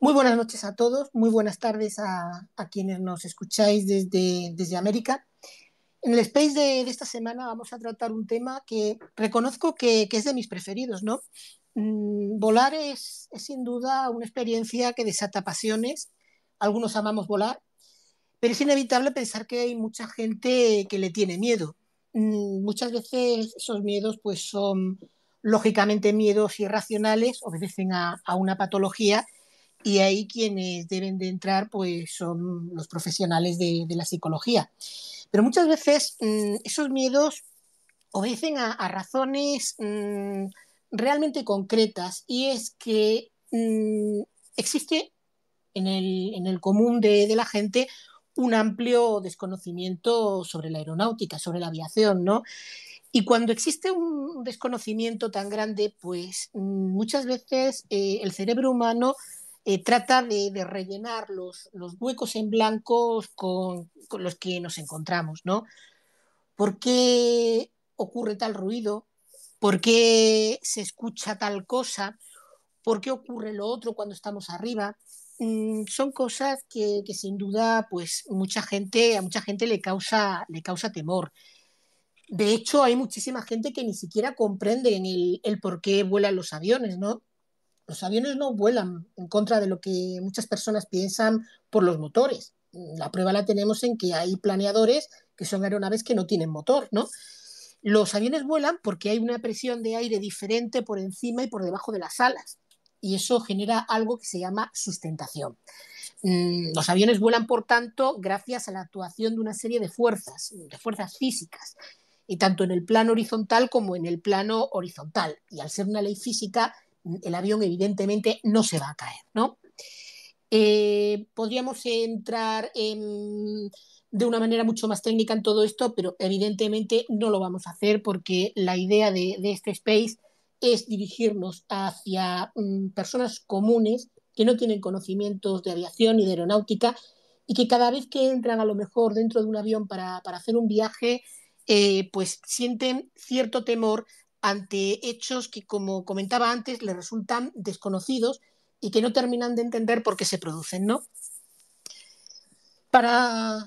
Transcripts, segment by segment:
Muy buenas noches a todos, muy buenas tardes a, quienes nos escucháis desde, desde, América. En el space de, esta semana vamos a tratar un tema que reconozco que, es de mis preferidos, ¿no? Mm, volar es, sin duda una experiencia que desata pasiones, algunos amamos volar, pero es inevitable pensar que hay mucha gente que le tiene miedo. Mm, muchas veces esos miedos pues son lógicamente miedos irracionales, obedecen a, a una patología y ahí quienes deben de entrar pues son los profesionales de, la psicología. Pero muchas veces mm, esos miedos obedecen a, razones mm, realmente concretas y es que mm, existe en el, en el común de, la gente un amplio desconocimiento sobre la aeronáutica, sobre la aviación, ¿no? Y cuando existe un desconocimiento tan grande, pues muchas veces eh, el cerebro humano eh, trata de, rellenar los, huecos en blancos con, los que nos encontramos, ¿no? ¿Por qué ocurre tal ruido? ¿Por qué se escucha tal cosa? ¿Por qué ocurre lo otro cuando estamos arriba? Mm, son cosas que, sin duda, pues mucha gente, a mucha gente le causa, le causa temor. De hecho, hay muchísima gente que ni siquiera comprende el por qué vuelan los aviones, ¿no? Los aviones no vuelan en contra de lo que muchas personas piensan por los motores. La prueba la tenemos en que hay planeadores que son aeronaves que no tienen motor, ¿no? Los aviones vuelan porque hay una presión de aire diferente por encima y por debajo de las alas. Y eso genera algo que se llama sustentación. Mm, los aviones vuelan, por tanto, gracias a la actuación de una serie de fuerzas, de fuerzas físicas, y tanto en el plano horizontal como en el plano horizontal. Y al ser una ley física, el avión evidentemente no se va a caer, ¿no? Eh, podríamos entrar de una manera mucho más técnica en todo esto, pero evidentemente no lo vamos a hacer porque la idea de, este space es dirigirnos hacia mm, personas comunes que no tienen conocimientos de aviación y de aeronáutica y que cada vez que entran a lo mejor dentro de un avión para, hacer un viaje, eh, pues sienten cierto temor ante hechos que, como comentaba antes, le resultan desconocidos y que no terminan de entender por qué se producen, ¿no? Para,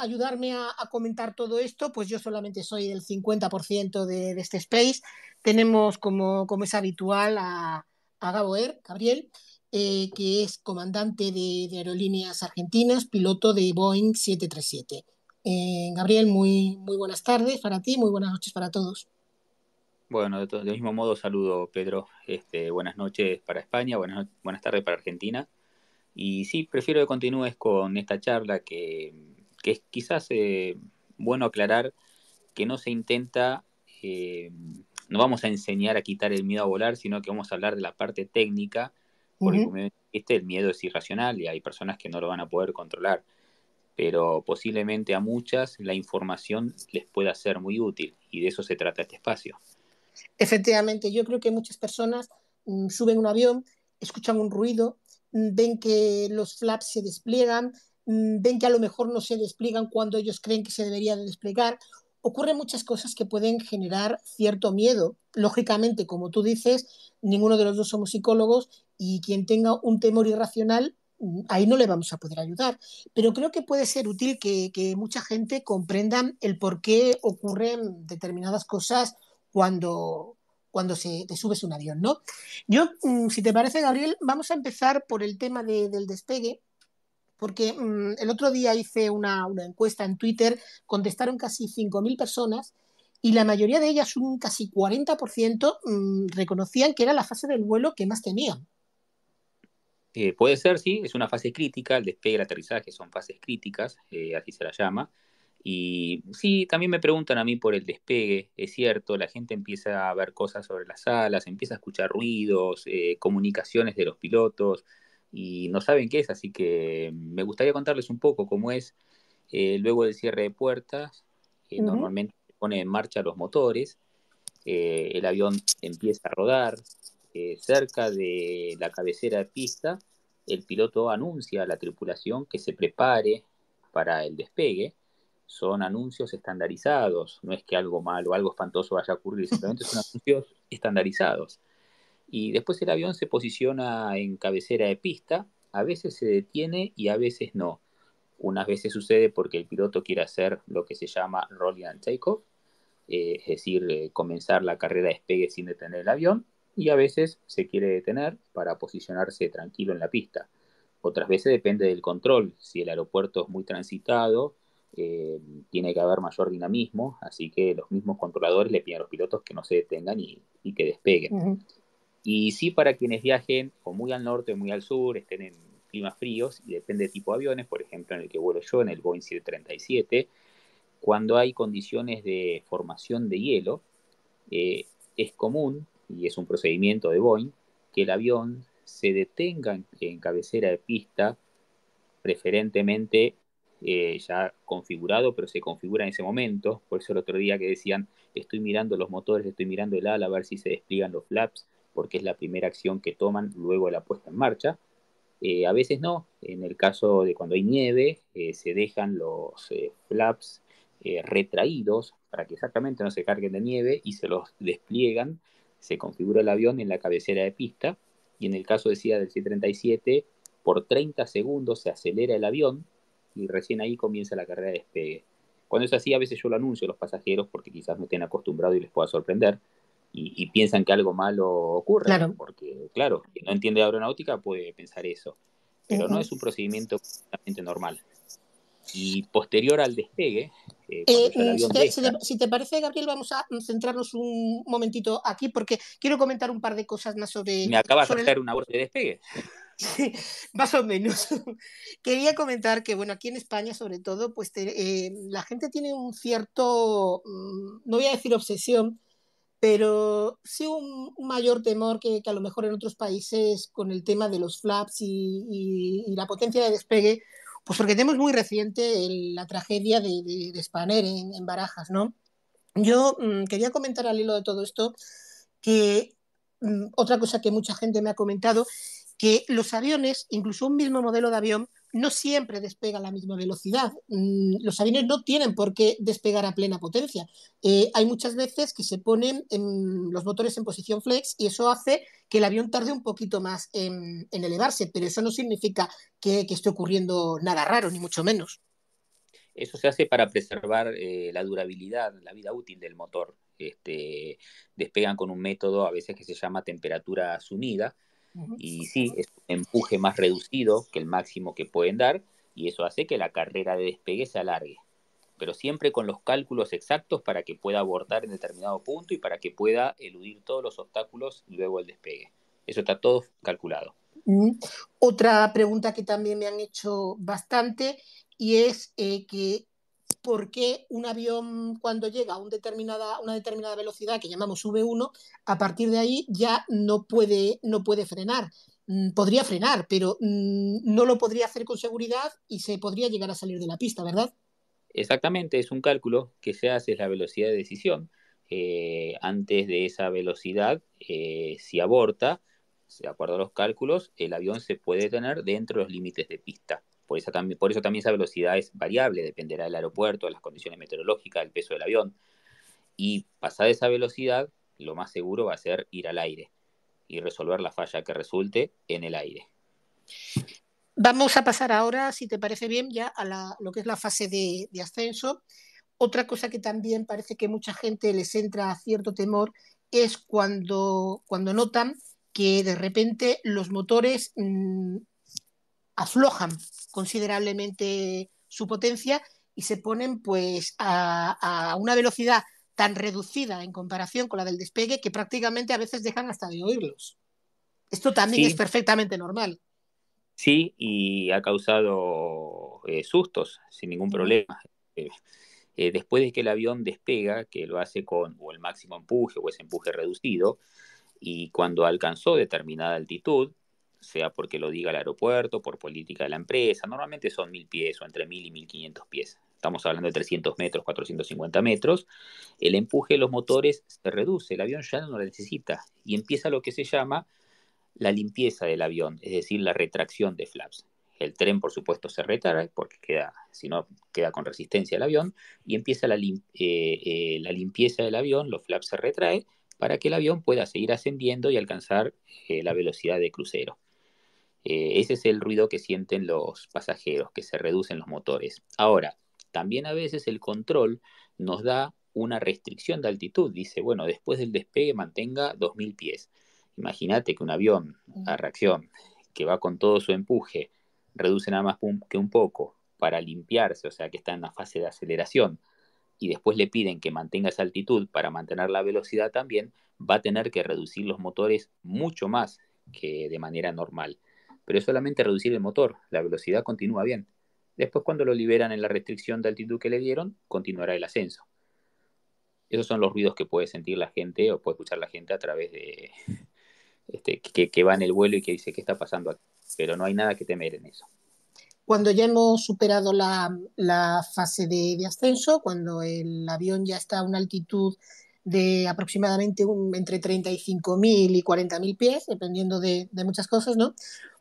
ayudarme a, comentar todo esto, pues yo solamente soy del 50% de, este space. Tenemos, como, es habitual, a, Gaboer, Gabriel, eh, que es comandante de, Aerolíneas Argentinas, piloto de Boeing 737. Eh, Gabriel, muy buenas tardes para ti, muy buenas noches para todos. Bueno, de, mismo modo saludo, Pedro. Este, buenas noches para España, buenas, tardes para Argentina. Y sí, prefiero que continúes con esta charla que, es quizás eh, bueno aclarar que no se intenta, eh, no vamos a enseñar a quitar el miedo a volar, sino que vamos a hablar de la parte técnica, porque el miedo es irracional y hay personas que no lo van a poder controlar, pero posiblemente a muchas la información les pueda ser muy útil y de eso se trata este espacio. Efectivamente, yo creo que muchas personas mm, suben un avión, escuchan un ruido, mm, ven que los flaps se despliegan, mm, ven que a lo mejor no se despliegan cuando ellos creen que se debería desplegar. Ocurren muchas cosas que pueden generar cierto miedo. Lógicamente, como tú dices, ninguno de los dos somos psicólogos y quien tenga un temor irracional ahí no le vamos a poder ayudar. Pero creo que puede ser útil que, mucha gente comprenda el por qué ocurren determinadas cosas cuando, cuando se, te subes un avión, ¿no? Yo, mm, si te parece, Gabriel, vamos a empezar por el tema de, del despegue, porque mm, el otro día hice una, una, encuesta en Twitter, contestaron casi 5.000 personas y la mayoría de ellas, un casi 40%, mm, reconocían que era la fase del vuelo que más temían. Eh, puede ser, sí, es una fase crítica, el despegue y el aterrizaje son fases críticas, eh, así se la llama. Y sí, también me preguntan a mí por el despegue, es cierto, la gente empieza a ver cosas sobre las alas, empieza a escuchar ruidos, eh, comunicaciones de los pilotos y no saben qué es, así que me gustaría contarles un poco cómo es eh, luego del cierre de puertas, eh, normalmente se pone en marcha los motores, el avión empieza a rodar cerca de la cabecera de pista, el piloto anuncia a la tripulación que se prepare para el despegue son anuncios estandarizados, no es que algo malo, o algo espantoso vaya a ocurrir, simplemente son anuncios estandarizados. Y después el avión se posiciona en cabecera de pista, a veces se detiene y a veces no. Unas veces sucede porque el piloto quiere hacer lo que se llama rolling and takeoff, eh, es decir, eh, comenzar la carrera de despegue sin detener el avión, y a veces se quiere detener para posicionarse tranquilo en la pista. Otras veces depende del control, si el aeropuerto es muy transitado, que tiene que haber mayor dinamismo, así que los mismos controladores le piden a los pilotos que no se detengan y, que despeguen. Y sí para quienes viajen o muy al norte o muy al sur, estén en climas fríos, y depende del tipo de aviones, por ejemplo, en el que vuelo yo, en el Boeing 737, cuando hay condiciones de formación de hielo, eh, es común, y es un procedimiento de Boeing, que el avión se detenga en, en cabecera de pista, preferentemente eh, ya configurado, pero se configura en ese momento. Por eso el otro día que decían, estoy mirando los motores, estoy mirando el ala a ver si se despliegan los flaps, porque es la primera acción que toman luego de la puesta en marcha. Eh, a veces no, en el caso de cuando hay nieve, eh, se dejan los flaps retraídos para que exactamente no se carguen de nieve y se los despliegan. Se configura el avión en la cabecera de pista y en el caso decía del C-37, por 30 segundos se acelera el avión y recién ahí comienza la carrera de despegue. Cuando es así, a veces yo lo anuncio a los pasajeros porque quizás no estén acostumbrados y les pueda sorprender y, piensan que algo malo ocurre. Claro. Porque, claro, quien no entiende aeronáutica puede pensar eso, pero no es un procedimiento completamente normal. Y posterior al despegue... Eh, eh, eh, si, te, parece, Gabriel, vamos a centrarnos un momentito aquí porque quiero comentar un par de cosas más sobre... Me acabas de hacer una de despegue. Sí, más o menos. Quería comentar que, bueno, aquí en España sobre todo, pues eh, la gente tiene un cierto, mm, no voy a decir obsesión, pero sí un, mayor temor que, a lo mejor en otros países con el tema de los flaps y, la potencia de despegue, pues porque tenemos muy reciente la tragedia de, de, Spanair en, Barajas, ¿no? Yo mm, quería comentar al hilo de todo esto que mm, otra cosa que mucha gente me ha comentado que los aviones, incluso un mismo modelo de avión, no siempre despega a la misma velocidad. Mm, los aviones no tienen por qué despegar a plena potencia. Eh, hay muchas veces que se ponen los motores en posición flex y eso hace que el avión tarde un poquito más en, elevarse, pero eso no significa que, esté ocurriendo nada raro, ni mucho menos. Eso se hace para preservar eh, la durabilidad, la vida útil del motor. Este, despegan con un método a veces que se llama temperatura sumida, y sí, es un empuje más reducido que el máximo que pueden dar y eso hace que la carrera de despegue se alargue. Pero siempre con los cálculos exactos para que pueda abortar en determinado punto y para que pueda eludir todos los obstáculos luego el despegue. Eso está todo calculado. Otra pregunta que también me han hecho bastante y es eh, que porque un avión cuando llega a una determinada velocidad que llamamos V1, a partir de ahí ya no puede, no puede frenar. Mm, podría frenar, pero mm, no lo podría hacer con seguridad y se podría llegar a salir de la pista, ¿verdad? Exactamente, es un cálculo que se hace, es la velocidad de decisión. Eh, antes de esa velocidad, eh, si aborta, de acuerdo a los cálculos, el avión se puede tener dentro de los límites de pista. Por, por eso también esa velocidad es variable, dependerá del aeropuerto, de las condiciones meteorológicas, del peso del avión. Y pasada esa velocidad, lo más seguro va a ser ir al aire y resolver la falla que resulte en el aire. Vamos a pasar ahora, si te parece bien, ya a lo que es la fase de, ascenso. Otra cosa que también parece que mucha gente les entra cierto temor es cuando, cuando notan que de repente los motores mm, aflojan considerablemente su potencia y se ponen pues a, una velocidad tan reducida en comparación con la del despegue que prácticamente a veces dejan hasta de oírlos. Esto también es perfectamente normal. Sí, y ha causado eh, sustos sin ningún problema. Eh, eh, después de que el avión despega, que lo hace con o el máximo empuje o ese empuje reducido, y cuando alcanzó determinada altitud, sea porque lo diga el aeropuerto, por política de la empresa, normalmente son mil pies o entre mil y mil quinientos pies. Estamos hablando de 300 metros, 450 metros. El empuje de los motores se reduce, el avión ya no lo necesita y empieza lo que se llama la limpieza del avión, es decir, la retracción de flaps. El tren, por supuesto, se retrae porque queda, si no, queda con resistencia el avión y empieza eh, eh, la, limpieza del avión, los flaps se retraen para que el avión pueda seguir ascendiendo y alcanzar eh, la velocidad de crucero. Eh, ese es el ruido que sienten los pasajeros, que se reducen los motores. Ahora, también a veces el control nos da una restricción de altitud. Dice, bueno, después del despegue mantenga 2.000 pies. Imagínate que un avión mm. a reacción que va con todo su empuje, reduce nada más que un poco para limpiarse, o sea que está en la fase de aceleración, y después le piden que mantenga esa altitud para mantener la velocidad también, va a tener que reducir los motores mucho más que de manera normal pero es solamente reducir el motor, la velocidad continúa bien. Después cuando lo liberan en la restricción de altitud que le dieron, continuará el ascenso. Esos son los ruidos que puede sentir la gente o puede escuchar la gente a través de este, que, va en el vuelo y que dice qué está pasando Pero no hay nada que temer en eso cuando ya hemos superado la, fase de, ascenso, cuando el avión ya está a una altitud de aproximadamente entre 35.000 y 40.000 pies, dependiendo de, muchas cosas, ¿no?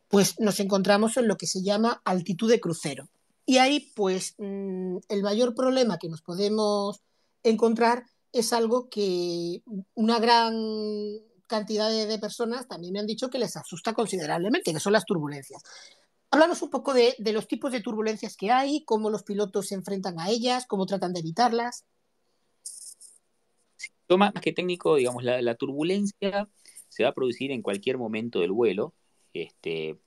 pues nos encontramos en lo que se llama altitud de crucero. Y ahí, pues, mm, el mayor problema que nos podemos encontrar es algo que una gran cantidad de, personas también me han dicho que les asusta considerablemente, que son las turbulencias. Háblanos un poco de, los tipos de turbulencias que hay, cómo los pilotos se enfrentan a ellas, cómo tratan de evitarlas. Toma más que técnico, digamos, la turbulencia se va a producir en cualquier momento del vuelo, este,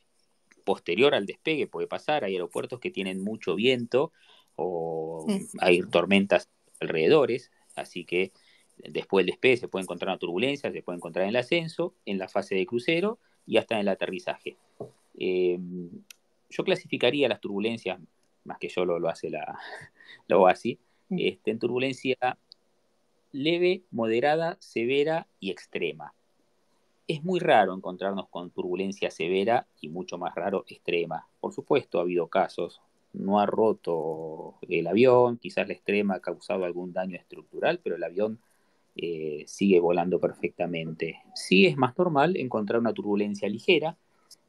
posterior al despegue puede pasar, hay aeropuertos que tienen mucho viento o hay tormentas alrededores, así que después del despegue se puede encontrar una turbulencia, se puede encontrar en el ascenso, en la fase de crucero y hasta en el aterrizaje. Em, yo clasificaría las turbulencias, más que yo lo, hace la, la OASI, este, en turbulencia leve, moderada, severa y extrema. Es muy raro encontrarnos con turbulencia severa y mucho más raro extrema. Por supuesto, ha habido casos. No ha roto el avión, quizás la extrema ha causado algún daño estructural, pero el avión eh, sigue volando perfectamente. Sí es más normal encontrar una turbulencia ligera,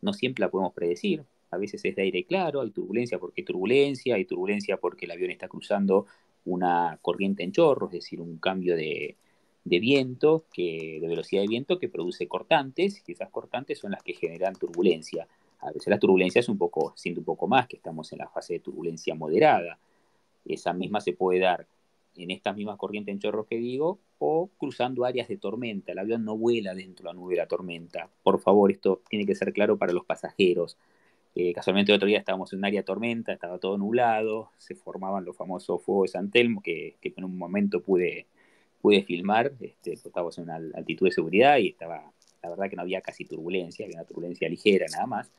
no siempre la podemos predecir. A veces es de aire claro, hay turbulencia porque hay turbulencia, hay turbulencia porque el avión está cruzando una corriente en chorro, es decir, un cambio de, de viento, que, de velocidad de viento que produce cortantes, y esas cortantes son las que generan turbulencia. A veces la turbulencia es un poco, siente un poco más que estamos en la fase de turbulencia moderada. Esa misma se puede dar en estas mismas corrientes en chorros que digo, o cruzando áreas de tormenta. El avión no vuela dentro de la nube de la tormenta. Por favor, esto tiene que ser claro para los pasajeros. Eh, casualmente el otro día estábamos en un área de tormenta, estaba todo nublado, se formaban los famosos fuegos de San que en un momento pude, pude filmar, este, estábamos en una altitud de seguridad y estaba, la verdad que no había casi turbulencia, había una turbulencia ligera nada más.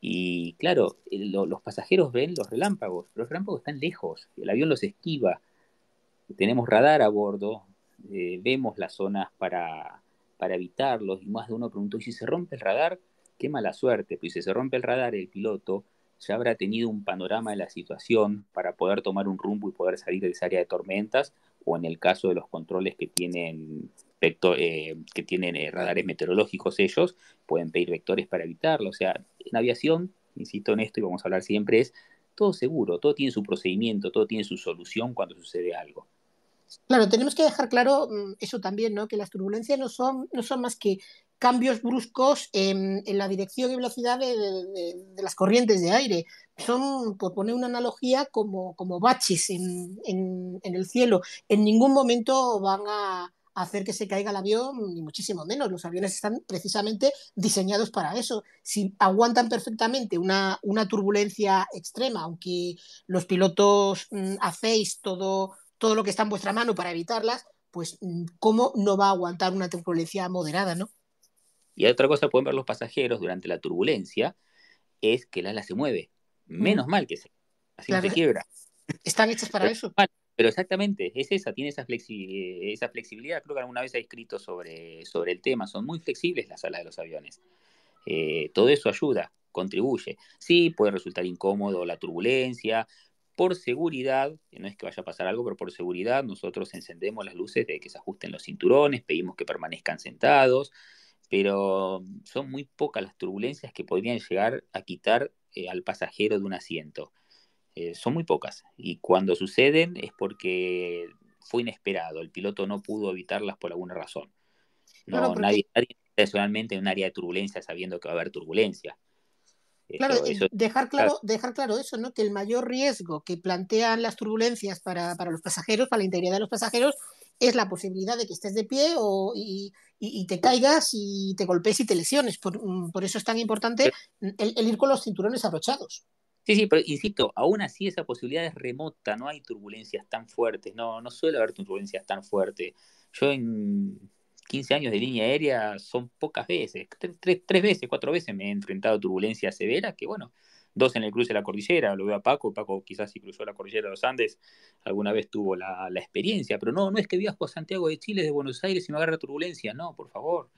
Y claro, eh, los pasajeros ven los relámpagos, pero los relámpagos están lejos, el avión los esquiva, tenemos radar a bordo, eh, vemos las zonas para, para evitarlos y más de uno preguntó, ¿y si se rompe el radar? Qué mala suerte, pues si se rompe el radar el piloto ya habrá tenido un panorama de la situación para poder tomar un rumbo y poder salir de esa área de tormentas o en el caso de los controles que tienen, eh, que tienen eh, radares meteorológicos ellos, pueden pedir vectores para evitarlo. O sea, en aviación, insisto en esto y vamos a hablar siempre, es todo seguro, todo tiene su procedimiento, todo tiene su solución cuando sucede algo. Claro, tenemos que dejar claro mm, eso también, ¿no? Que las turbulencias no son, no son más que cambios bruscos en, la dirección y velocidad de, las corrientes de aire. Son, por poner una analogía, como, baches en, el cielo. En ningún momento van a, hacer que se caiga el avión, ni muchísimo menos. Los aviones están precisamente diseñados para eso. Si aguantan perfectamente una, turbulencia extrema, aunque los pilotos mm, hacéis todo, todo lo que está en vuestra mano para evitarlas, pues mm, cómo no va a aguantar una turbulencia moderada, ¿no? Y otra cosa que pueden ver los pasajeros durante la turbulencia es que el ala se mueve. Mm. Menos mal que se, así no se quiebra. Están hechas para eso. Pero exactamente, es esa, tiene esa, esa flexibilidad. Creo que alguna vez ha escrito sobre, sobre el tema. Son muy flexibles las alas de los aviones. Eh, todo eso ayuda, contribuye. Sí, puede resultar incómodo la turbulencia. Por seguridad, no es que vaya a pasar algo, pero por seguridad nosotros encendemos las luces de que se ajusten los cinturones, pedimos que permanezcan sentados pero son muy pocas las turbulencias que podrían llegar a quitar eh, al pasajero de un asiento. Eh, son muy pocas y cuando suceden es porque fue inesperado, el piloto no pudo evitarlas por alguna razón. No, nadie, está personalmente en un área de turbulencia sabiendo que va a haber turbulencia. Eh, claro, dejar, claro, dejar claro eso, ¿no? Que el mayor riesgo que plantean las turbulencias para, para los pasajeros, para la integridad de los pasajeros, es la posibilidad de que estés de pie o, y, y, te caigas y te golpees y te lesiones. Por, mm, por eso es tan importante el, ir con los cinturones abrochados. Sí, sí, pero insisto, aún así esa posibilidad es remota, no hay turbulencias tan fuertes, no, no suele haber turbulencias tan fuertes. Yo en 15 años de línea aérea son pocas veces, tres, tres, tres veces, cuatro veces me he enfrentado a turbulencias severas que, bueno, dos en el cruce de la cordillera, lo veo a Paco, Paco quizás si cruzó la cordillera de los Andes, alguna vez tuvo la, experiencia, pero no, no es que viajo a Santiago de Chile, de Buenos Aires y me agarra turbulencia, no, por favor,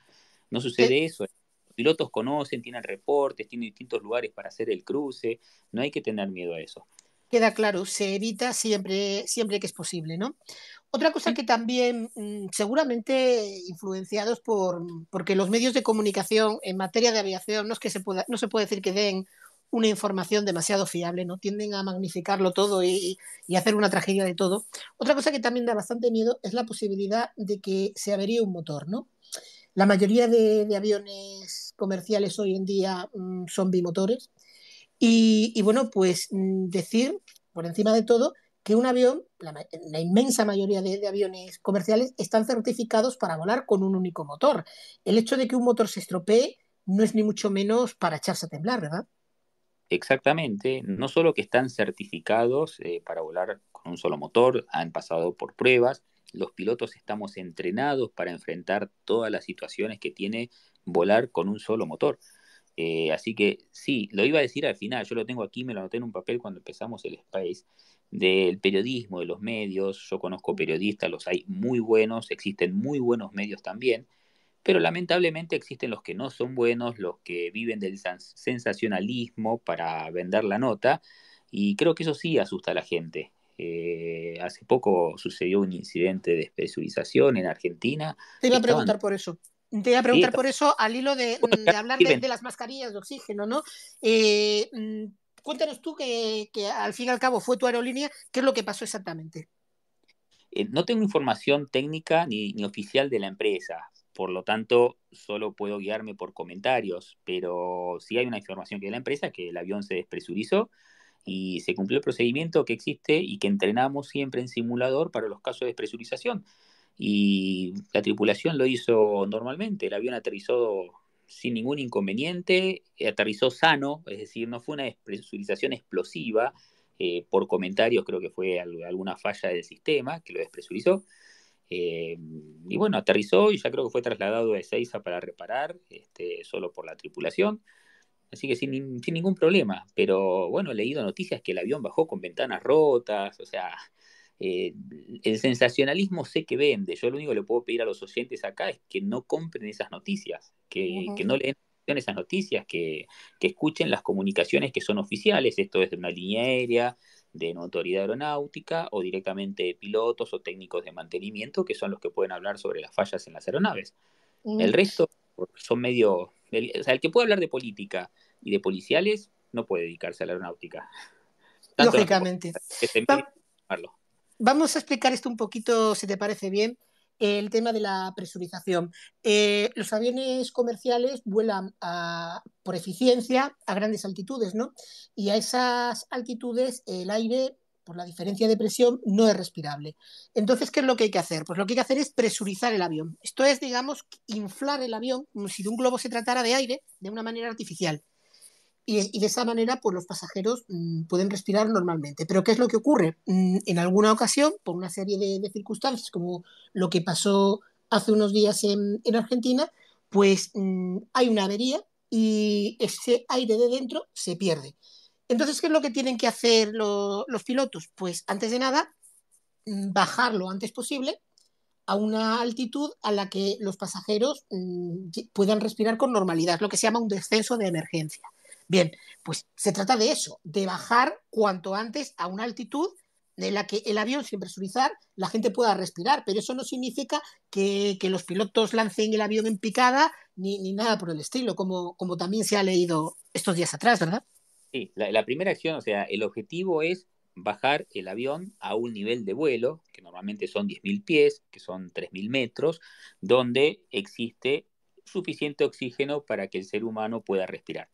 no sucede eh. eso. Los pilotos conocen, tienen reportes, tienen distintos lugares para hacer el cruce, no hay que tener miedo a eso. Queda claro, se evita siempre, siempre que es posible, ¿no? Otra cosa que también, mm, seguramente influenciados por porque los medios de comunicación en materia de aviación, no que se no se puede decir que den una información demasiado fiable, ¿no? Tienden a magnificarlo todo y, hacer una tragedia de todo. Otra cosa que también da bastante miedo es la posibilidad de que se averíe un motor, ¿no? La mayoría de, aviones comerciales hoy en día mm, son bimotores. Y, y bueno, pues mm, decir, por encima de todo, que un avión, la, inmensa mayoría de, aviones comerciales, están certificados para volar con un único motor. El hecho de que un motor se estropee no es ni mucho menos para echarse a temblar, ¿verdad? Exactamente, no solo que están certificados eh, para volar con un solo motor, han pasado por pruebas, los pilotos estamos entrenados para enfrentar todas las situaciones que tiene volar con un solo motor. Eh, así que sí, lo iba a decir al final, yo lo tengo aquí, me lo anoté en un papel cuando empezamos el Space, del periodismo, de los medios, yo conozco periodistas, los hay muy buenos, existen muy buenos medios también, pero lamentablemente existen los que no son buenos, los que viven del sensacionalismo para vender la nota, y creo que eso sí asusta a la gente. Eh, hace poco sucedió un incidente de especialización en Argentina. Te iba a preguntar por eso. Te iba a preguntar por eso al hilo de, hablar de, las mascarillas de oxígeno, ¿no? Eh, mm, cuéntanos tú que, al fin y al cabo fue tu aerolínea, ¿qué es lo que pasó exactamente? Eh, no tengo información técnica ni, ni, oficial de la empresa. Por lo tanto, solo puedo guiarme por comentarios, pero sí hay una información que de la empresa que el avión se despresurizó y se cumplió el procedimiento que existe y que entrenamos siempre en simulador para los casos de despresurización. Y la tripulación lo hizo normalmente, el avión aterrizó sin ningún inconveniente, aterrizó sano, es decir, no fue una despresurización explosiva, eh, por comentarios creo que fue alguna falla del sistema que lo despresurizó, eh, y bueno, aterrizó y ya creo que fue trasladado de Ezeiza para reparar, este, solo por la tripulación. Así que sin, ningún problema. Pero bueno, he leído noticias que el avión bajó con ventanas rotas, o sea, eh, el sensacionalismo sé que vende. Yo lo único que le puedo pedir a los oyentes acá es que no compren esas noticias, que, no leen esas noticias, que, que, escuchen las comunicaciones que son oficiales, esto es de una línea aérea, de notoriedad autoridad aeronáutica o directamente pilotos o técnicos de mantenimiento, que son los que pueden hablar sobre las fallas en las aeronaves. Mm. El resto pues, son medio... o sea, el que puede hablar de política y de policiales no puede dedicarse a la aeronáutica. Lógicamente. vamos a explicar esto un poquito, si te parece bien el tema de la presurización. Eh, los aviones comerciales vuelan por eficiencia a grandes altitudes, ¿no? Y a esas altitudes el aire, por la diferencia de presión, no es respirable. Entonces, ¿qué es lo que hay que hacer? Pues lo que hay que hacer es presurizar el avión. Esto es, digamos, inflar el avión como si de un globo se tratara de aire de una manera artificial y, de esa manera pues, los pasajeros mm, pueden respirar normalmente. Pero ¿qué es lo que ocurre? Mm, en alguna ocasión, por una serie de, circunstancias, como lo que pasó hace unos días en, Argentina, pues mm, hay una avería y ese aire de dentro se pierde. Entonces, ¿qué es lo que tienen que hacer los pilotos? Pues antes de nada, bajar lo antes posible a una altitud a la que los pasajeros puedan respirar con normalidad, lo que se llama un descenso de emergencia. Bien, pues se trata de eso, de bajar cuanto antes a una altitud de la que el avión sin presurizar la gente pueda respirar, pero eso no significa que, los pilotos lancen el avión en picada ni, nada por el estilo, como, también se ha leído estos días atrás, ¿verdad? Sí, la, la, primera acción, o sea, el objetivo es bajar el avión a un nivel de vuelo, que normalmente son 10.000 pies, que son 3.000 metros, donde existe suficiente oxígeno para que el ser humano pueda respirar.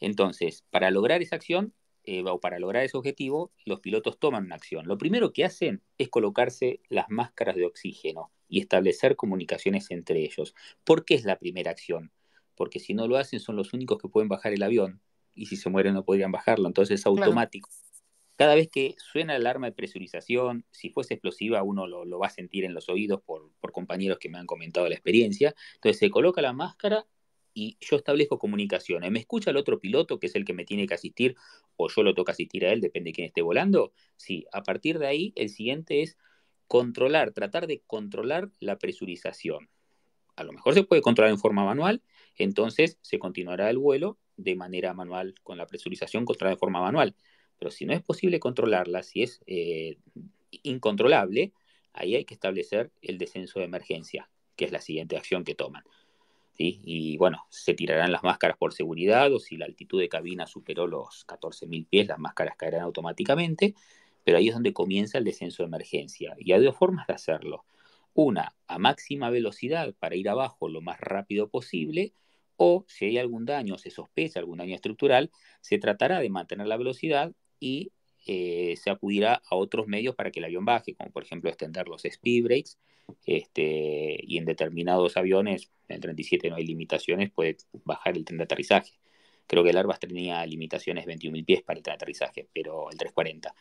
Entonces, para lograr esa acción eh, o para lograr ese objetivo, los pilotos toman una acción. Lo primero que hacen es colocarse las máscaras de oxígeno y establecer comunicaciones entre ellos. ¿Por qué es la primera acción? Porque si no lo hacen son los únicos que pueden bajar el avión y si se mueren no podrían bajarlo. Entonces es automático. Cada vez que suena la alarma de presurización, si fuese explosiva uno lo, va a sentir en los oídos por, por compañeros que me han comentado la experiencia. Entonces se coloca la máscara y yo establezco comunicaciones. ¿Me escucha el otro piloto, que es el que me tiene que asistir, o yo lo toca asistir a él, depende de quién esté volando? Sí, a partir de ahí, el siguiente es controlar, tratar de controlar la presurización. A lo mejor se puede controlar en forma manual, entonces se continuará el vuelo de manera manual, con la presurización controlada en forma manual. Pero si no es posible controlarla, si es eh, incontrolable, ahí hay que establecer el descenso de emergencia, que es la siguiente acción que toman. Y bueno, se tirarán las máscaras por seguridad o si la altitud de cabina superó los 14.000 pies, las máscaras caerán automáticamente, pero ahí es donde comienza el descenso de emergencia. Y hay dos formas de hacerlo. Una, a máxima velocidad para ir abajo lo más rápido posible, o si hay algún daño, se sospecha algún daño estructural, se tratará de mantener la velocidad y eh, se acudirá a otros medios para que el avión baje, como por ejemplo extender los speed brakes, este, y en determinados aviones, en el 37 no hay limitaciones, puede bajar el tren de aterrizaje. Creo que el Airbus tenía limitaciones 21.000 pies para el tren de aterrizaje, pero el 340.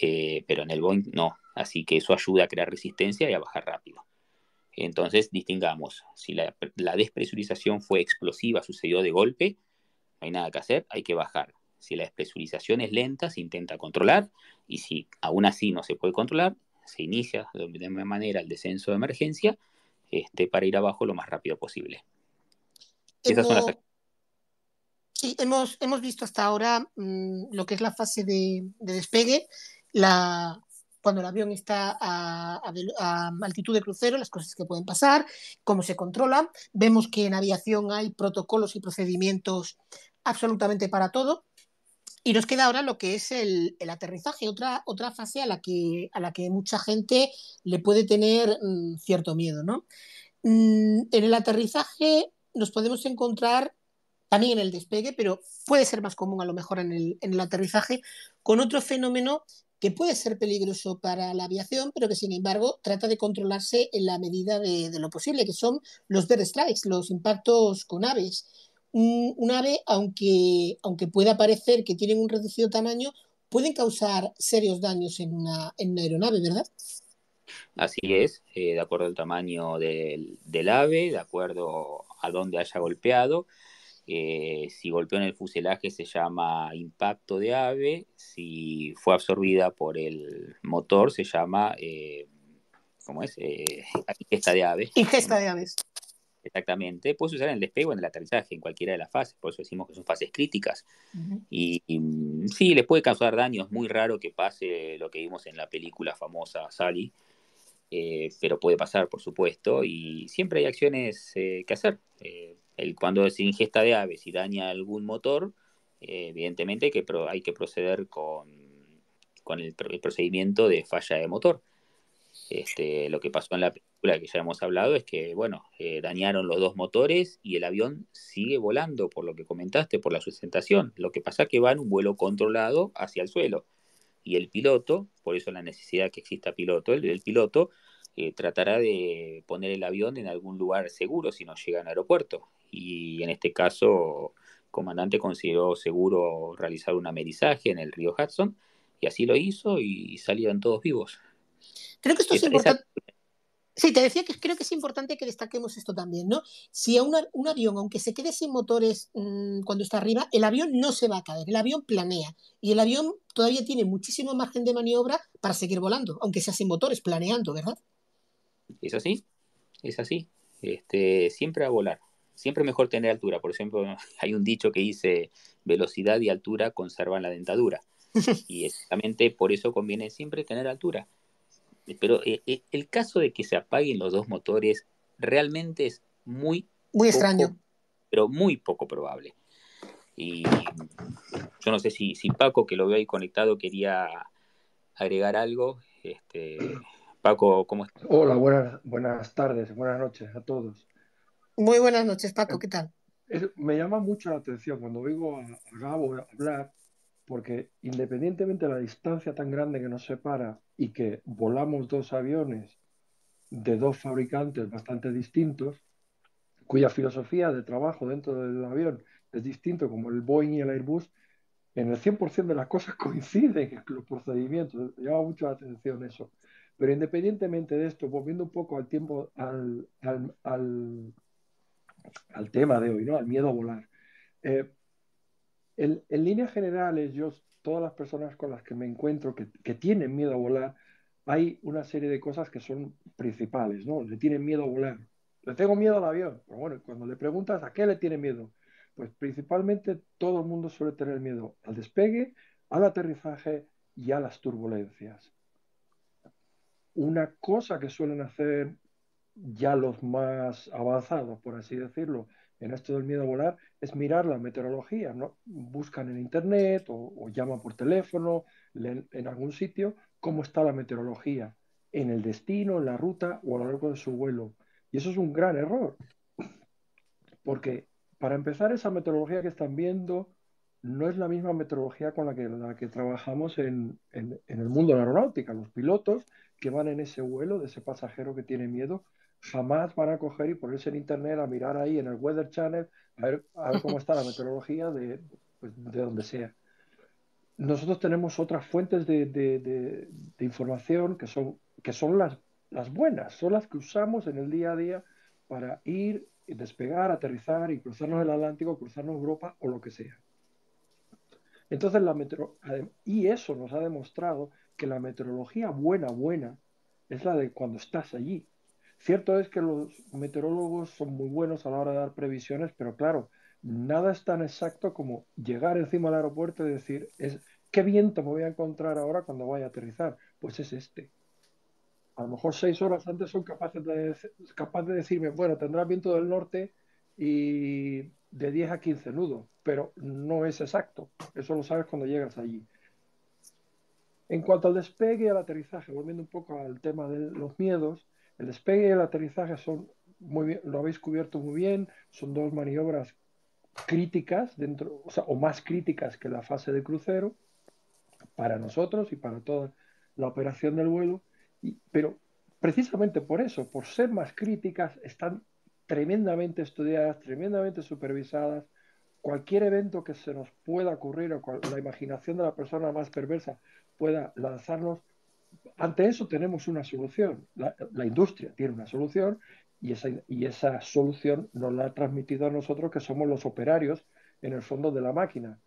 Eh, pero en el Boeing no, así que eso ayuda a crear resistencia y a bajar rápido. Entonces distingamos, si la, la despresurización fue explosiva, sucedió de golpe, no hay nada que hacer, hay que bajar. Si la espesurización es lenta, se intenta controlar y si aún así no se puede controlar, se inicia de misma manera el descenso de emergencia este, para ir abajo lo más rápido posible. Esas son las Sí, hemos, visto hasta ahora mm, lo que es la fase de, despegue, la, cuando el avión está a, a, altitud de crucero, las cosas que pueden pasar, cómo se controla. Vemos que en aviación hay protocolos y procedimientos absolutamente para todo. Y nos queda ahora lo que es el, aterrizaje, otra, otra fase a la, que, a la que mucha gente le puede tener mm, cierto miedo. ¿no? Mm, en el aterrizaje nos podemos encontrar también en el despegue, pero puede ser más común a lo mejor en el, aterrizaje, con otro fenómeno que puede ser peligroso para la aviación, pero que sin embargo trata de controlarse en la medida de, lo posible, que son los dead strikes, los impactos con aves un, ave, aunque, aunque pueda parecer que tienen un reducido tamaño, pueden causar serios daños en una, en aeronave, ¿verdad? Así es, eh, de acuerdo al tamaño del, ave, de acuerdo a dónde haya golpeado. Eh, si golpeó en el fuselaje se llama impacto de ave, si fue absorbida por el motor se llama, eh, ¿cómo es? ingesta de ave. Ingesta de aves. Exactamente. Puedes usar en el despegue en el aterrizaje, en cualquiera de las fases. Por eso decimos que son fases críticas. y, mm, sí, les puede causar daño. Es muy raro que pase lo que vimos en la película famosa Sally. Eh, pero puede pasar, por supuesto. Y siempre hay acciones eh, que hacer. Eh, el, cuando se ingesta de aves y daña algún motor, evidentemente que hay que proceder con, con el, procedimiento de falla de motor. Este, lo que pasó en la que ya hemos hablado es que, bueno, eh, dañaron los dos motores y el avión sigue volando, por lo que comentaste, por la sustentación. Lo que pasa es que va en un vuelo controlado hacia el suelo. Y el piloto, por eso la necesidad que exista piloto, el, piloto eh, tratará de poner el avión en algún lugar seguro si no llega al aeropuerto. Y en este caso, el comandante consideró seguro realizar un amerizaje en el río Hudson y así lo hizo y salieron todos vivos. Creo que esto es, Sí, te decía que creo que es importante que destaquemos esto también, ¿no? Si a un avión, aunque se quede sin motores mm, cuando está arriba, el avión no se va a caer, el avión planea y el avión todavía tiene muchísimo margen de maniobra para seguir volando, aunque sea sin motores, planeando, ¿verdad? Es así, es así. Este, siempre a volar, siempre mejor tener altura. Por ejemplo, hay un dicho que dice, velocidad y altura conservan la dentadura. y exactamente por eso conviene siempre tener altura. Este, pero eh, eh, el caso de que se apaguen los dos motores realmente es muy... Muy extraño. Pero muy poco probable. Y yo no sé si, si Paco, que lo veo ahí conectado, quería agregar algo. Este, Paco, ¿cómo estás? Hola, buenas, buenas tardes, buenas noches a todos. Muy buenas noches, Paco, eh, ¿qué tal? me llama mucho la atención cuando oigo a Gabo hablar porque independientemente de la distancia tan grande que nos separa y que volamos dos aviones de dos fabricantes bastante distintos, cuya filosofía de trabajo dentro del avión es distinto, como el Boeing y el Airbus, en el 100% de las cosas coinciden los procedimientos. Llama mucho la atención eso. Pero independientemente de esto, volviendo un poco al tiempo, al, tema de hoy, ¿no? Al miedo a volar. Eh, en líneas generales, yo, todas las personas con las que me encuentro que, que, tienen miedo a volar, hay una serie de cosas que son principales, ¿no? Le tienen miedo a volar. Le tengo miedo al avión. Pero bueno, cuando le preguntas a qué le tiene miedo, pues principalmente todo el mundo suele tener miedo al despegue, al aterrizaje y a las turbulencias. Una cosa que suelen hacer ya los más avanzados, por así decirlo, en esto del miedo a volar es mirar la meteorología, ¿no? Buscan en internet o, llaman por teléfono, en algún sitio cómo está la meteorología en el destino, en la ruta o a lo largo de su vuelo. Y eso es un gran error, porque para empezar esa meteorología que están viendo no es la misma meteorología con la que, la que trabajamos en el mundo de la aeronáutica. Los pilotos que van en ese vuelo de ese pasajero que tiene miedo jamás van a coger y ponerse en internet a mirar ahí en el Weather Channel a ver, cómo está la meteorología de, pues, de donde sea. Nosotros tenemos otras fuentes de, de, de información que son, que son las, las buenas, son las que usamos en el día a día para ir, despegar, aterrizar y cruzarnos el Atlántico, cruzarnos Europa o lo que sea. Entonces, la y eso nos ha demostrado que la meteorología buena, buena, es la de cuando estás allí, Cierto es que los meteorólogos son muy buenos a la hora de dar previsiones, pero claro, nada es tan exacto como llegar encima del aeropuerto y decir, es, ¿qué viento me voy a encontrar ahora cuando vaya a aterrizar? Pues es este. A lo mejor seis horas antes son capaces de, de decirme, bueno, tendrá viento del norte y de 10 a 15 nudos, pero no es exacto. Eso lo sabes cuando llegas allí. En cuanto al despegue y al aterrizaje, volviendo un poco al tema de los miedos, el despegue y el aterrizaje son muy lo habéis cubierto muy bien, son dos maniobras críticas dentro, o, más críticas que la fase de crucero para nosotros y para toda la operación del vuelo, pero precisamente por eso, por ser más críticas, están tremendamente estudiadas, tremendamente supervisadas. Cualquier evento que se nos pueda ocurrir o la imaginación de la persona más perversa pueda lanzarnos ante eso tenemos una solución. La, industria tiene una solución y esa, y esa solución nos la ha transmitido a nosotros que somos los operarios en el fondo de la máquina.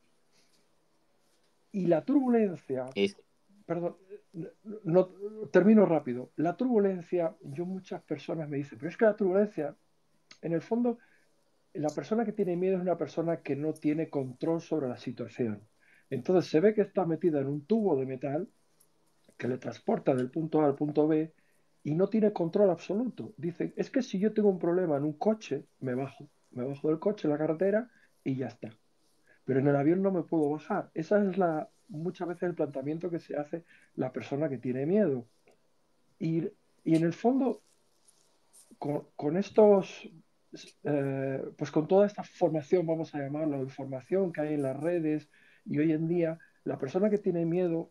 Y la turbulencia, perdón, no, termino rápido. La turbulencia, yo muchas personas me dicen, pero es que la turbulencia, en el fondo, la persona que tiene miedo es una persona que no tiene control sobre la situación. Entonces se ve que está metida en un tubo de metal que le transporta del punto A al punto B y no tiene control absoluto. Dice, es que si yo tengo un problema en un coche, me bajo, me bajo del coche, la carretera y ya está. Pero en el avión no me puedo bajar. Esa es la muchas veces el planteamiento que se hace la persona que tiene miedo. Y, en el fondo, con, estos, eh, pues con toda esta formación, vamos a llamarlo, información que hay en las redes y hoy en día, la persona que tiene miedo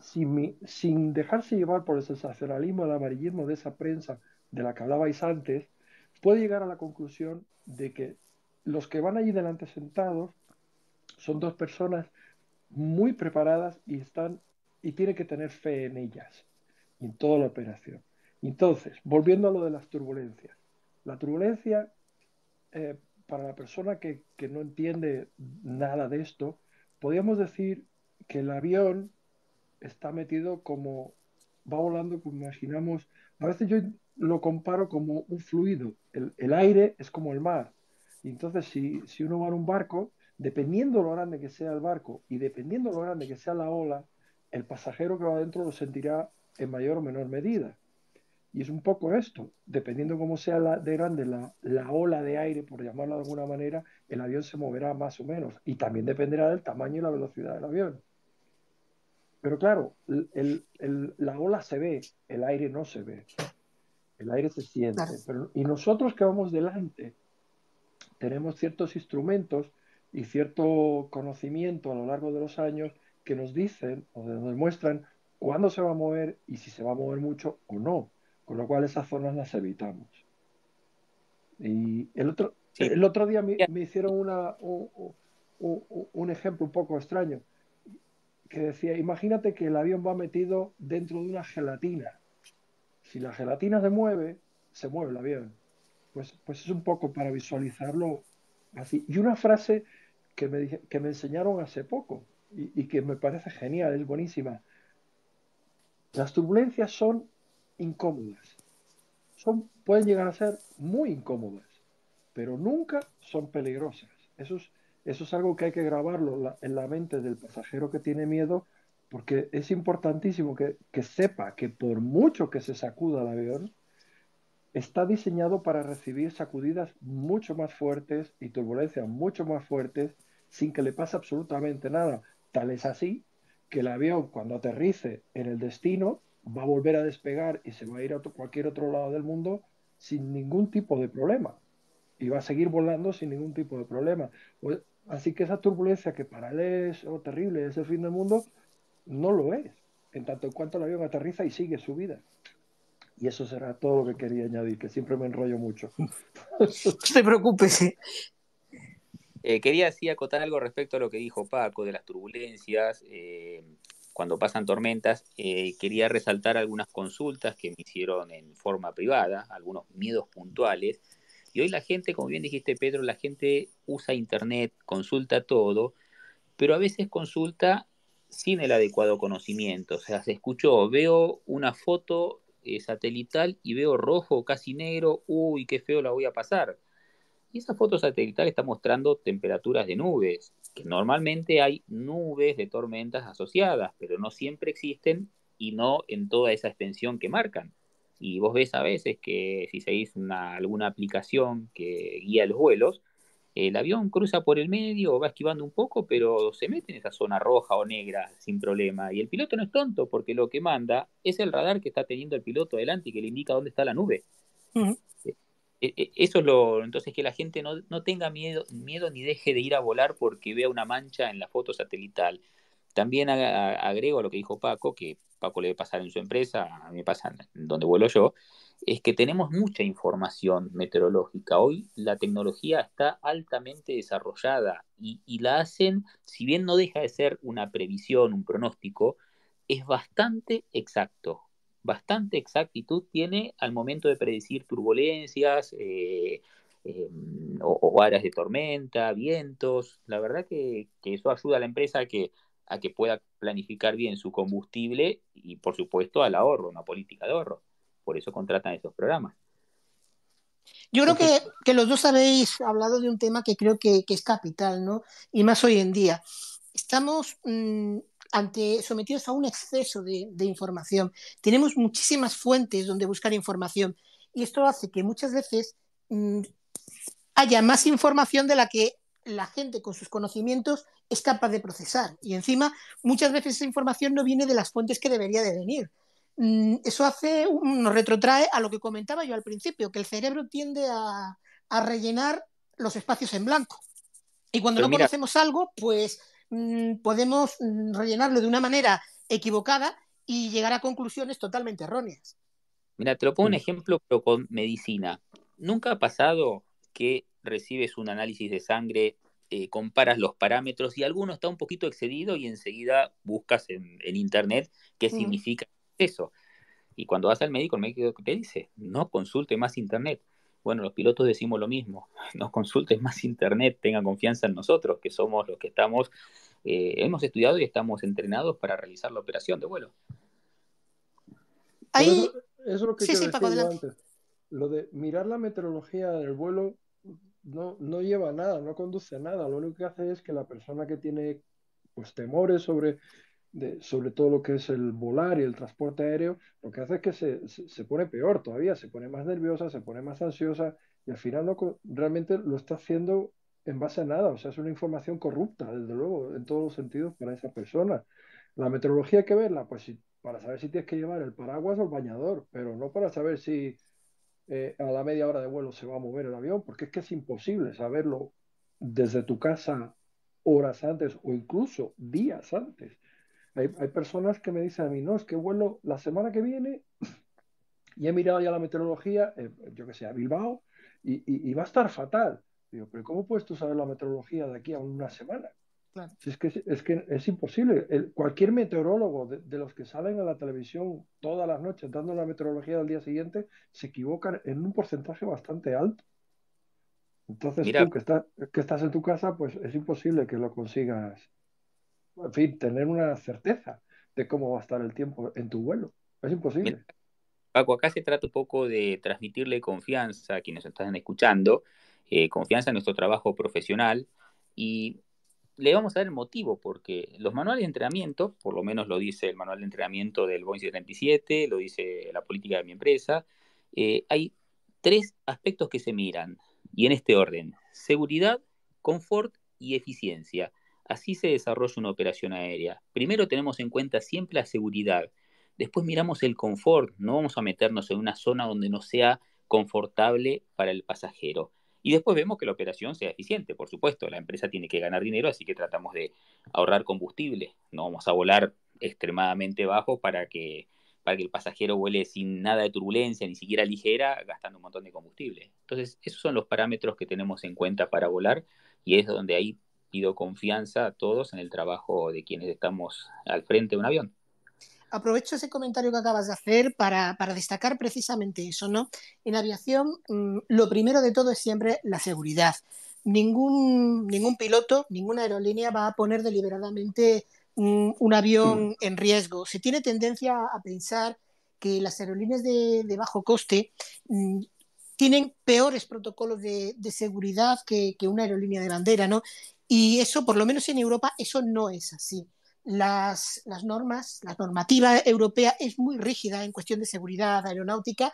sin, dejarse llevar por el sensacionalismo, el amarillismo de esa prensa de la que hablabais antes, puede llegar a la conclusión de que los que van allí delante sentados son dos personas muy preparadas y están y tienen que tener fe en ellas en toda la operación. Entonces, volviendo a lo de las turbulencias, la turbulencia eh, para la persona que no entiende nada de esto, podríamos decir que el avión está metido como, va volando, como imaginamos, a veces yo lo comparo como un fluido, el, aire es como el mar, y entonces si, uno va en un barco, dependiendo lo grande que sea el barco y dependiendo lo grande que sea la ola, el pasajero que va adentro lo sentirá en mayor o menor medida. Y es un poco esto, dependiendo cómo sea la, de grande la, la, ola de aire, por llamarlo de alguna manera, el avión se moverá más o menos. Y también dependerá del tamaño y la velocidad del avión. Pero claro, la ola se ve, el aire no se ve. El aire se siente. y nosotros que vamos delante, tenemos ciertos instrumentos y cierto conocimiento a lo largo de los años que nos dicen o nos muestran cuándo se va a mover y si se va a mover mucho o no. Con lo cual esas zonas las evitamos. Y el otro, el otro día me, hicieron una, un ejemplo un poco extraño que decía, imagínate que el avión va metido dentro de una gelatina. Si la gelatina se mueve, se mueve el avión. Pues, pues es un poco para visualizarlo así. Y una frase que me, enseñaron hace poco y, que me parece genial, es buenísima. Las turbulencias son incómodas. Son, pueden llegar a ser muy incómodas, pero nunca son peligrosas. Eso es eso es algo que hay que grabarlo en la mente del pasajero que tiene miedo, porque es importantísimo que, sepa que por mucho que se sacuda el avión, está diseñado para recibir sacudidas mucho más fuertes y turbulencias mucho más fuertes sin que le pase absolutamente nada. Tal es así que el avión cuando aterrice en el destino va a volver a despegar y se va a ir a cualquier otro lado del mundo sin ningún tipo de problema. Y va a seguir volando sin ningún tipo de problema. Así que esa turbulencia que para él es terrible, es el fin del mundo, no lo es, en tanto en cuanto el avión aterriza y sigue su vida. Y eso será todo lo que quería añadir, que siempre me enrollo mucho. no se preocupe. Eh, quería así acotar algo respecto a lo que dijo Paco de las turbulencias, eh, cuando pasan tormentas. Eh, quería resaltar algunas consultas que me hicieron en forma privada, algunos miedos puntuales y hoy la gente, como bien dijiste Pedro, la gente usa Internet, consulta todo, pero a veces consulta sin el adecuado conocimiento. O sea, se escuchó, veo una foto eh, satelital y veo rojo, casi negro, uy, qué feo la voy a pasar. Y esa foto satelital está mostrando temperaturas de nubes, que normalmente hay nubes de tormentas asociadas, pero no siempre existen y no en toda esa extensión que marcan. Y vos ves a veces que si seguís una, alguna aplicación que guía los vuelos, el avión cruza por el medio, va esquivando un poco, pero se mete en esa zona roja o negra sin problema. Y el piloto no es tonto, porque lo que manda es el radar que está teniendo el piloto adelante y que le indica dónde está la nube. E, e, eso lo. Entonces, que la gente no, no tenga miedo, miedo ni deje de ir a volar porque vea una mancha en la foto satelital. También agrego a lo que dijo Paco que Paco le pasar en su empresa, a mí me pasa donde vuelo yo, es que tenemos mucha información meteorológica. Hoy la tecnología está altamente desarrollada y, la hacen, si bien no deja de ser una previsión, un pronóstico, es bastante exacto. Bastante exactitud tiene al momento de predecir turbulencias, eh, em, o, áreas de tormenta, vientos. La verdad que, que, eso ayuda a la empresa a que a que pueda planificar bien su combustible y, por supuesto, al ahorro, una política de ahorro. Por eso contratan esos programas. Yo creo que, los dos habéis hablado de un tema que creo que, es capital, ¿no? Y más hoy en día. Estamos mm, ante, sometidos a un exceso de, información. Tenemos muchísimas fuentes donde buscar información y esto hace que muchas veces mm, haya más información de la que la gente con sus conocimientos es capaz de procesar. Y encima, muchas veces esa información no viene de las fuentes que debería de venir. Mm, eso hace, nos retrotrae a lo que comentaba yo al principio, que el cerebro tiende a, rellenar los espacios en blanco. Y cuando pues no conocemos algo, pues mm, podemos mm, rellenarlo de una manera equivocada y llegar a conclusiones totalmente erróneas. Mira, te lo pongo un ejemplo, pero con medicina. Nunca ha pasado que recibes un análisis de sangre, eh, comparas los parámetros y alguno está un poquito excedido y enseguida buscas en, internet qué significa eso. Y cuando vas al médico, el médico te dice, no consulte más internet. Bueno, los pilotos decimos lo mismo, no consulte más internet, tenga confianza en nosotros, que somos los que estamos, eh, hemos estudiado y estamos entrenados para realizar la operación de vuelo. Ahí... Eso, es lo que sí, antes. Lo de mirar la meteorología del vuelo no, lleva nada, no conduce nada. Lo único que hace es que la persona que tiene pues, temores sobre, sobre todo lo que es el volar y el transporte aéreo, lo que hace es que se, pone peor todavía, se pone más nerviosa, se pone más ansiosa y al final no, realmente lo está haciendo en base a nada. O sea, es una información corrupta, desde luego, en todos los sentidos para esa persona. La meteorología hay que verla, pues para saber si tienes que llevar el paraguas o el bañador, pero no para saber si eh, a la media hora de vuelo se va a mover el avión, porque es que es imposible saberlo desde tu casa horas antes o incluso días antes. Hay, personas que me dicen a mí, no, es que vuelo la semana que viene y he mirado ya la meteorología, eh, yo que sé, a Bilbao, y, y, va a estar fatal. Digo, pero ¿cómo puedes tú saber la meteorología de aquí a una semana? es, que, es que es imposible. cualquier meteorólogo de, los que salen a la televisión todas las noches dando la meteorología del día siguiente se equivocan en un porcentaje bastante alto. Entonces tú que, que estás en tu casa, pues es imposible que lo consigas. En fin, tener una certeza de cómo va a estar el tiempo en tu vuelo. Es imposible. Paco, acá se trata un poco de transmitirle confianza a quienes están escuchando, eh, confianza en nuestro trabajo profesional y le vamos a dar el motivo, porque los manuales de entrenamiento, por lo menos lo dice el manual de entrenamiento del Boeing 77, lo dice la política de mi empresa, eh, hay tres aspectos que se miran, y en este orden, seguridad, confort y eficiencia. Así se desarrolla una operación aérea. Primero tenemos en cuenta siempre la seguridad, después miramos el confort, no vamos a meternos en una zona donde no sea confortable para el pasajero. Y después vemos que la operación sea eficiente, por supuesto, la empresa tiene que ganar dinero, así que tratamos de ahorrar combustible, no vamos a volar extremadamente bajo para que, para que el pasajero vuele sin nada de turbulencia, ni siquiera ligera, gastando un montón de combustible. Entonces, esos son los parámetros que tenemos en cuenta para volar y es donde ahí pido confianza a todos en el trabajo de quienes estamos al frente de un avión aprovecho ese comentario que acabas de hacer para, destacar precisamente eso, ¿no? En aviación, mm, lo primero de todo es siempre la seguridad. Ningún, piloto, ninguna aerolínea va a poner deliberadamente mm, un, avión mm. en riesgo. Se tiene tendencia a pensar que las aerolíneas de, bajo coste tienen peores protocolos de, seguridad que, que, una aerolínea de bandera, ¿no? Y eso, por lo menos en Europa, eso no es así las, normas, la normativa europea es muy rígida en cuestión de seguridad aeronáutica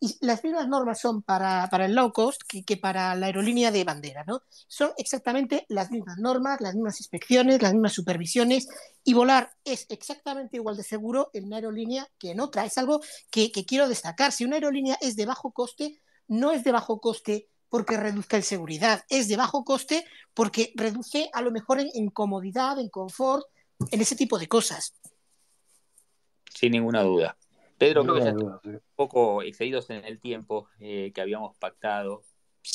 y las mismas normas son para, el low cost que, para la aerolínea de bandera, ¿no? Son exactamente las mismas normas, las mismas inspecciones, las mismas supervisiones y volar es exactamente igual de seguro en una aerolínea que en otra. Es algo que, quiero destacar. Si una aerolínea es de bajo coste, no es de bajo coste porque reduzca en seguridad, es de bajo coste porque reduce a lo mejor en, en comodidad, en confort, en ese tipo de cosas. Sin ninguna duda. Pedro, creo que ya un poco excedidos en el tiempo eh, que habíamos pactado,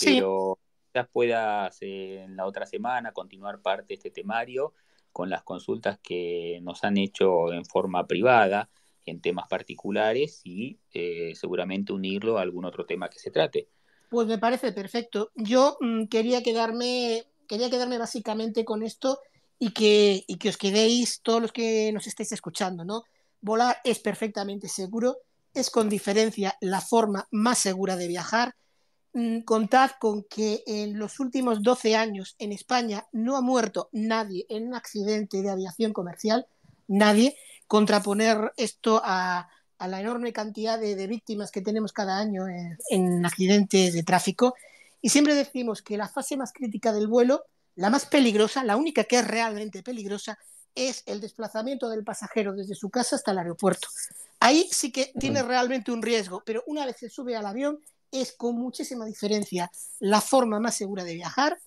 pero quizás puedas eh, en la otra semana continuar parte de este temario con las consultas que nos han hecho en forma privada, en temas particulares y eh, seguramente unirlo a algún otro tema que se trate. Pues me parece perfecto. Yo mm, quería quedarme, quería quedarme básicamente con esto y que, y que os quedéis todos los que nos estáis escuchando, ¿no? Volar es perfectamente seguro, es con diferencia la forma más segura de viajar. Mm, contad con que en los últimos 12 años en España no ha muerto nadie en un accidente de aviación comercial, nadie. Contraponer esto a, la enorme cantidad de, víctimas que tenemos cada año en, en accidentes de tráfico. Y siempre decimos que la fase más crítica del vuelo la más peligrosa, la única que es realmente peligrosa, es el desplazamiento del pasajero desde su casa hasta el aeropuerto. Ahí sí que tiene realmente un riesgo, pero una vez que sube al avión es con muchísima diferencia la forma más segura de viajar.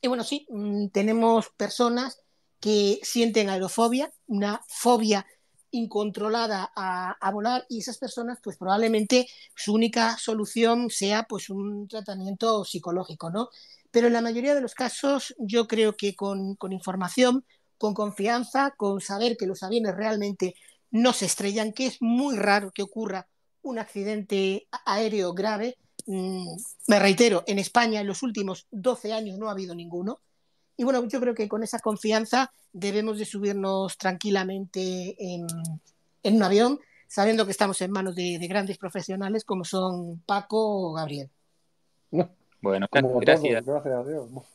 Y bueno, sí, mm, tenemos personas que sienten aerofobia, una fobia incontrolada a, volar y esas personas pues probablemente su única solución sea pues un tratamiento psicológico, ¿no? Pero en la mayoría de los casos yo creo que con, información, con confianza, con saber que los aviones realmente no se estrellan, que es muy raro que ocurra un accidente aéreo grave. Mm, me reitero, en España en los últimos 12 años no ha habido ninguno. Y bueno, yo creo que con esa confianza debemos de subirnos tranquilamente en, un avión, sabiendo que estamos en manos de, de grandes profesionales como son Paco o Gabriel. No. Bueno, gracias. a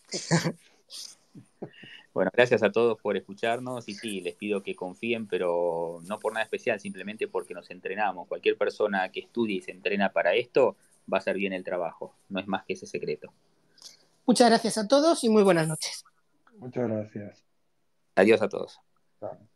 bueno, gracias a todos por escucharnos y sí, les pido que confíen, pero no por nada especial, simplemente porque nos entrenamos. Cualquier persona que estudie y se entrena para esto va a hacer bien el trabajo, no es más que ese secreto. Muchas gracias a todos y muy buenas noches. Muchas gracias. Adiós a todos.